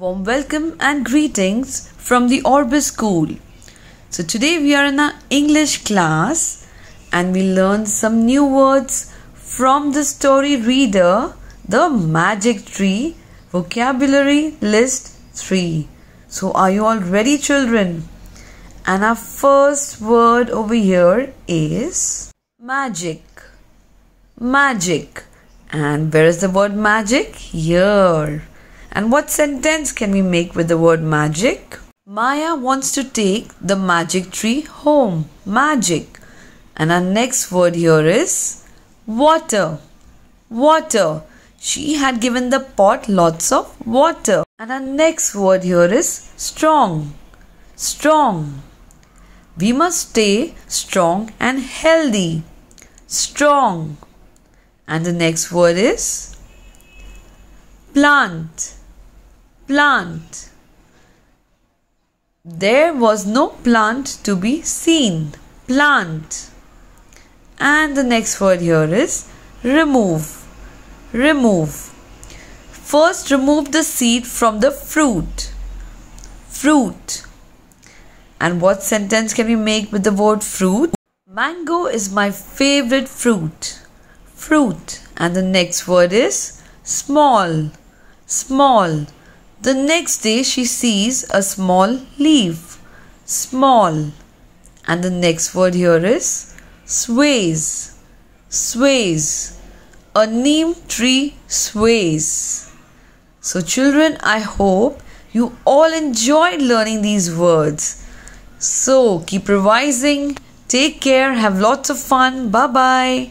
Warm welcome and greetings from the Orbis School. So today we are in our English class and we learn some new words from the story reader The Magic Tree vocabulary list 3. So are you all ready children? And our first word over here is magic. Magic. And where is the word magic? Here and what sentence can we make with the word magic? Maya wants to take the magic tree home. Magic. And our next word here is water. Water. She had given the pot lots of water. And our next word here is strong. Strong. We must stay strong and healthy. Strong. And the next word is plant plant. There was no plant to be seen. Plant. And the next word here is remove. Remove. First, remove the seed from the fruit. Fruit. And what sentence can we make with the word fruit? Mango is my favorite fruit. Fruit. And the next word is small. Small. The next day she sees a small leaf. Small. And the next word here is sways. Sways. A neem tree sways. So, children, I hope you all enjoyed learning these words. So, keep revising. Take care. Have lots of fun. Bye bye.